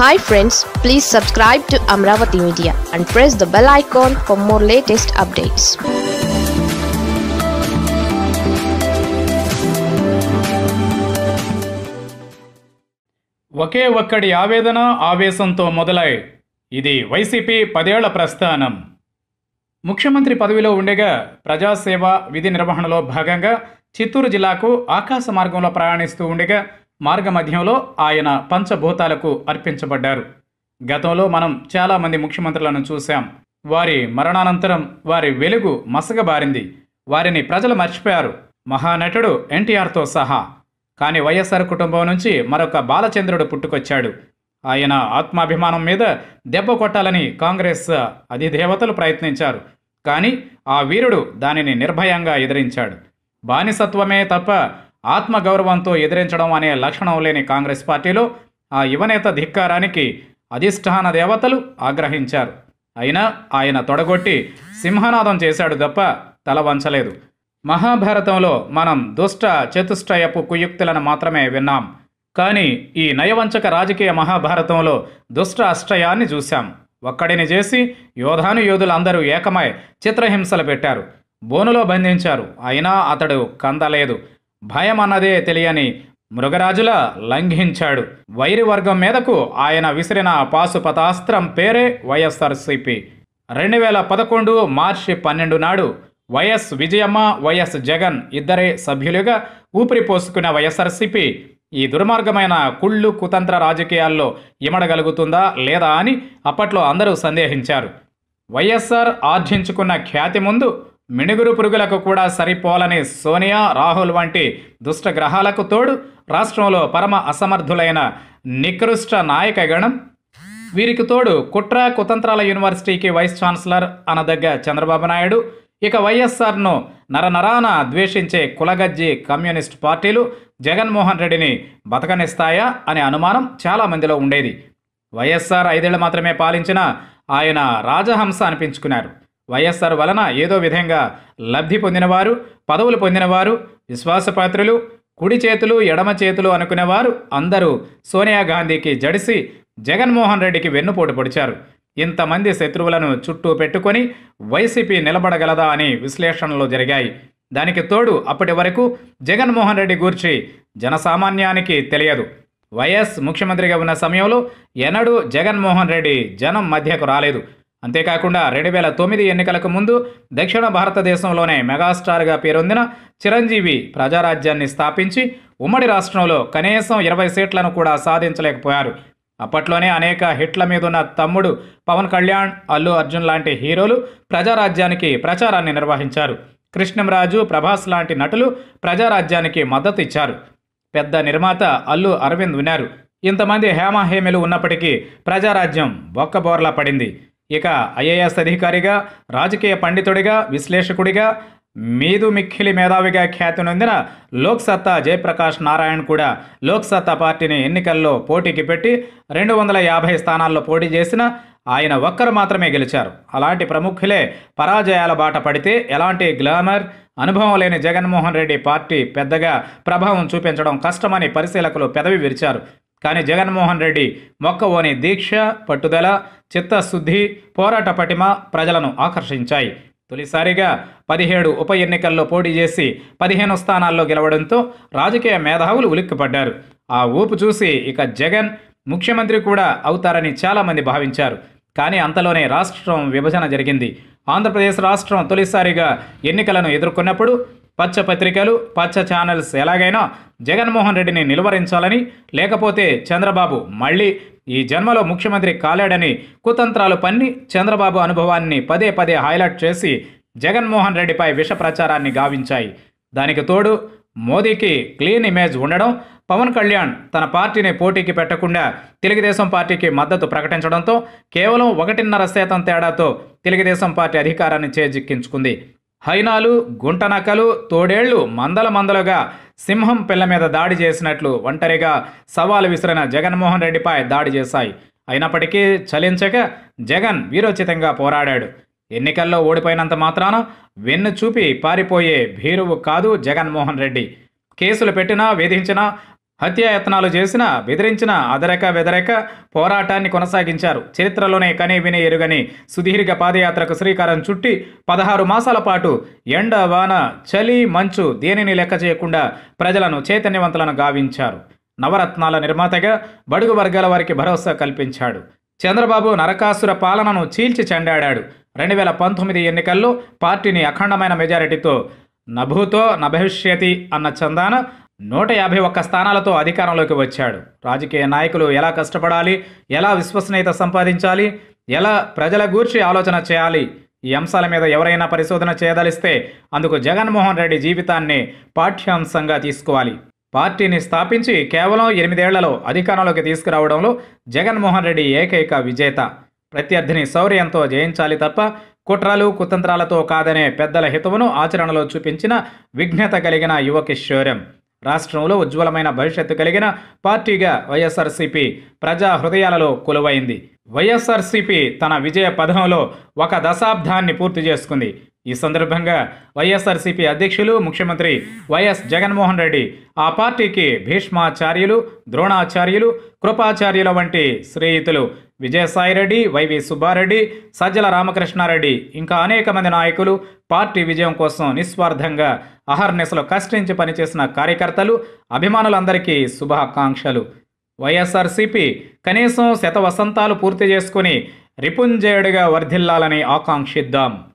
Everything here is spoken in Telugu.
hi friends please subscribe to Amaravati media and press the bell icon for more latest updates ఒకే ఒక్కడి ఆవేదన ఆవేశంతో మొదలై ఇది వైసీపీ పదేళ్ల ప్రస్థానం ముఖ్యమంత్రి పదవిలో ఉండగా ప్రజాసేవ విధి నిర్వహణలో భాగంగా చిత్తూరు జిల్లాకు ఆకాశ మార్గంలో ప్రయాణిస్తూ ఉండగా మార్గమధ్యంలో ఆయన పంచభూతాలకు అర్పించబడ్డారు గతంలో మనం చాలామంది ముఖ్యమంత్రులను చూశాం వారి మరణానంతరం వారి వెలుగు మసగబారింది వారిని ప్రజలు మర్చిపోయారు మహానటుడు ఎన్టీఆర్తో సహా కానీ వైఎస్ఆర్ కుటుంబం నుంచి మరొక బాలచంద్రుడు పుట్టుకొచ్చాడు ఆయన ఆత్మాభిమానం మీద దెబ్బ కొట్టాలని కాంగ్రెస్ అధిదేవతలు ప్రయత్నించారు కానీ ఆ వీరుడు దానిని నిర్భయంగా ఎదిరించాడు బానిసత్వమే తప్ప ఆత్మగౌరవంతో ఎదిరించడం అనే లక్షణం లేని కాంగ్రెస్ పార్టీలో ఆ యువనేత ధిక్కారానికి అధిష్టాన దేవతలు ఆగ్రహించారు అయినా ఆయన తొడగొట్టి సింహనాదం చేశాడు తప్ప తల వంచలేదు మహాభారతంలో మనం దుష్ట చతుష్టయపు కుయుక్తులను మాత్రమే విన్నాం కానీ ఈ నయవంచక రాజకీయ మహాభారతంలో దుష్ట అష్టయాన్ని చూశాం ఒక్కడిని చేసి యోధాను యోధులందరూ ఏకమై చిత్రహింసలు పెట్టారు బోనులో బంధించారు అయినా అతడు కందలేదు భయం అన్నదే తెలియని మృగరాజుల లంఘించాడు వైరి వర్గం మీదకు ఆయన విసిరిన పాశుపతాస్త్రం పేరే వైఎస్ఆర్సిపి రెండు వేల పదకొండు మార్చి పన్నెండు నాడు వైఎస్ విజయమ్మ వైఎస్ జగన్ ఇద్దరే సభ్యులుగా ఊపిరి పోసుకున్న వైఎస్ఆర్సిపి ఈ దుర్మార్గమైన కుళ్ళు కుతంత్ర రాజకీయాల్లో ఇమడగలుగుతుందా లేదా అని అప్పట్లో అందరూ సందేహించారు వైఎస్ఆర్ ఆర్జించుకున్న ఖ్యాతి ముందు మిణుగురు పురుగులకు కూడా సరిపోలని సోనియా రాహుల్ వంటి దుష్ట గ్రహాలకు తోడు రాష్ట్రంలో పరమ అసమర్థులైన నికృష్ట నాయకగణం వీరికి తోడు కుట్ర కుతంత్రాల యూనివర్సిటీకి వైస్ ఛాన్సలర్ అనదగ్గ చంద్రబాబు నాయుడు ఇక వైఎస్ఆర్ను నరనరాన ద్వేషించే కులగజ్జి కమ్యూనిస్ట్ పార్టీలు జగన్మోహన్ రెడ్డిని బతకనిస్తాయా అనే అనుమానం చాలామందిలో ఉండేది వైఎస్ఆర్ ఐదేళ్లు మాత్రమే పాలించిన ఆయన రాజహంస అనిపించుకున్నారు వైఎస్ఆర్ వలన ఏదో విధంగా లబ్ధి పొందినవారు పదవులు పొందినవారు విశ్వాసపాత్రులు కుడి చేతులు ఎడమ చేతులు అనుకునేవారు అందరూ సోనియా గాంధీకి జడిసి జగన్మోహన్ రెడ్డికి వెన్నుపోటు పొడిచారు ఇంతమంది శత్రువులను చుట్టూ పెట్టుకొని వైసీపీ నిలబడగలదా అని విశ్లేషణలు జరిగాయి దానికి తోడు అప్పటి వరకు జగన్మోహన్ రెడ్డి గూర్చి జనసామాన్యానికి తెలియదు వైఎస్ ముఖ్యమంత్రిగా ఉన్న సమయంలో ఎన్నడూ జగన్మోహన్ రెడ్డి జనం మధ్యకు రాలేదు అంతేకాకుండా రెండు వేల తొమ్మిది ఎన్నికలకు ముందు దక్షిణ భారతదేశంలోనే మెగాస్టార్గా పేరొందిన చిరంజీవి ప్రజారాజ్యాన్ని స్థాపించి ఉమ్మడి రాష్ట్రంలో కనీసం ఇరవై సీట్లను కూడా సాధించలేకపోయారు అప్పట్లోనే అనేక హిట్ల మీదున్న తమ్ముడు పవన్ కళ్యాణ్ అల్లు అర్జున్ లాంటి హీరోలు ప్రజారాజ్యానికి ప్రచారాన్ని నిర్వహించారు కృష్ణంరాజు ప్రభాస్ లాంటి నటులు ప్రజారాజ్యానికి మద్దతు ఇచ్చారు పెద్ద నిర్మాత అల్లు అరవింద్ విన్నారు ఇంతమంది హేమహేమిలు ఉన్నప్పటికీ ప్రజారాజ్యం బొక్కబోర్లా పడింది ఇక ఐఏఎస్ అధికారిగా రాజకీయ పండితుడిగా విశ్లేషకుడిగా మీదు మిక్కిలి మేధావిగా ఖ్యాతి నొందిన లోక్సత్తా జయప్రకాష్ నారాయణ్ కూడా లోక్సత్తా పార్టీని ఎన్నికల్లో పోటీకి పెట్టి రెండు వందల యాభై స్థానాల్లో పోటీ చేసిన ఆయన ఒక్కరు మాత్రమే గెలిచారు అలాంటి ప్రముఖులే పరాజయాల బాట పడితే ఎలాంటి గ్లామర్ అనుభవం లేని జగన్మోహన్ రెడ్డి పార్టీ పెద్దగా ప్రభావం చూపించడం కష్టమని పరిశీలకులు పెదవి విరిచారు కానీ జగన్మోహన్ రెడ్డి మొక్కవోని దీక్ష పట్టుదల చిత్తశుద్ధి పోరాట పటిమ ప్రజలను ఆకర్షించాయి తొలిసారిగా పదిహేడు ఉప ఎన్నికల్లో పోటీ చేసి పదిహేను స్థానాల్లో గెలవడంతో రాజకీయ మేధావులు ఉలిక్కిపడ్డారు ఆ ఊపు చూసి ఇక జగన్ ముఖ్యమంత్రి కూడా అవుతారని చాలామంది భావించారు కానీ అంతలోనే రాష్ట్రం విభజన జరిగింది ఆంధ్రప్రదేశ్ రాష్ట్రం తొలిసారిగా ఎన్నికలను ఎదుర్కొన్నప్పుడు పచ్చ పత్రికలు పచ్చ ఛానల్స్ ఎలాగైనా జగన్మోహన్ రెడ్డిని నిలువరించాలని లేకపోతే చంద్రబాబు మళ్ళీ ఈ జన్మలో ముఖ్యమంత్రి కాలేడని కుతంత్రాలు పన్ని చంద్రబాబు అనుభవాన్ని పదే పదే హైలైట్ చేసి జగన్మోహన్ రెడ్డిపై విష ప్రచారాన్ని గావించాయి దానికి తోడు మోదీకి క్లీన్ ఇమేజ్ ఉండడం పవన్ కళ్యాణ్ తన పార్టీని పోటీకి పెట్టకుండా తెలుగుదేశం పార్టీకి మద్దతు ప్రకటించడంతో కేవలం ఒకటిన్నర శాతం తేడాతో తెలుగుదేశం పార్టీ అధికారాన్ని చేజిక్కించుకుంది హైనాలు గుంటనకలు తోడేళ్లు మందల మందలుగా సింహం పిల్ల మీద దాడి చేసినట్లు ఒంటరిగా సవాలు విసిరిన జగన్మోహన్ రెడ్డిపై దాడి చేశాయి అయినప్పటికీ చలించక జగన్ వీరోచితంగా పోరాడాడు ఎన్నికల్లో ఓడిపోయినంత మాత్రాన వెన్ను చూపి పారిపోయే భీరువు కాదు జగన్మోహన్ రెడ్డి కేసులు పెట్టినా వేధించినా హత్యాయత్నాలు చేసిన బెదిరించిన అదరక వెదరక పోరాటాన్ని కొనసాగించారు చరిత్రలోనే కనే వినే ఎరుగని సుదీర్ఘ పాదయాత్రకు శ్రీకారం చుట్టి పదహారు మాసాల పాటు ఎండ వాన చలి మంచు దేనిని లెక్క చేయకుండా ప్రజలను చైతన్యవంతులను గావించారు నవరత్నాల నిర్మాతగా బడుగు వర్గాల వారికి భరోసా కల్పించాడు చంద్రబాబు నరకాసుర పాలనను చీల్చి చెండాడాడు రెండు వేల పంతొమ్మిది ఎన్నికల్లో పార్టీని అఖండమైన మెజారిటీతో నభూతో నభవిష్యతి అన్న చందాన నూట యాభై ఒక్క స్థానాలతో అధికారంలోకి వచ్చాడు రాజకీయ నాయకులు ఎలా కష్టపడాలి ఎలా విశ్వసనీయత సంపాదించాలి ఎలా ప్రజల గూర్చి ఆలోచన చేయాలి ఈ అంశాల మీద ఎవరైనా పరిశోధన చేయదలిస్తే అందుకు జగన్మోహన్ రెడ్డి జీవితాన్ని పాఠ్యాంశంగా తీసుకోవాలి పార్టీని స్థాపించి కేవలం ఎనిమిదేళ్లలో అధికారంలోకి తీసుకురావడంలో జగన్మోహన్ రెడ్డి ఏకైక విజేత ప్రత్యర్థిని శౌర్యంతో జయించాలి తప్ప కుట్రలు కుతంత్రాలతో కాదనే పెద్దల హితవును ఆచరణలో చూపించిన విఘ్నత కలిగిన యువ కిశోరం రాష్ట్రంలో ఉజ్వలమైన భవిష్యత్తు కలిగిన పార్టీగా వైఎస్ఆర్సీపీ ప్రజా హృదయాలలో కొలువైంది వైఎస్ఆర్సీపీ తన విజయ పథంలో ఒక దశాబ్దాన్ని పూర్తి చేసుకుంది ఈ సందర్భంగా వైఎస్ఆర్సీపీ అధ్యక్షులు ముఖ్యమంత్రి వైఎస్ జగన్మోహన్ రెడ్డి ఆ పార్టీకి భీష్మాచార్యులు ద్రోణాచార్యులు కృపాచార్యుల వంటి శ్రేయితులు విజయసాయిరెడ్డి వైవి సుబ్బారెడ్డి సజ్జల రామకృష్ణారెడ్డి ఇంకా అనేక మంది నాయకులు పార్టీ విజయం కోసం నిస్వార్థంగా అహర్నిశలు కష్టించి పనిచేసిన కార్యకర్తలు అభిమానులందరికీ శుభాకాంక్షలు వైఎస్ఆర్సీపీ కనీసం శత వసంతాలు పూర్తి చేసుకుని రిపుంజయుడిగా వర్ధిల్లాలని ఆకాంక్షిద్దాం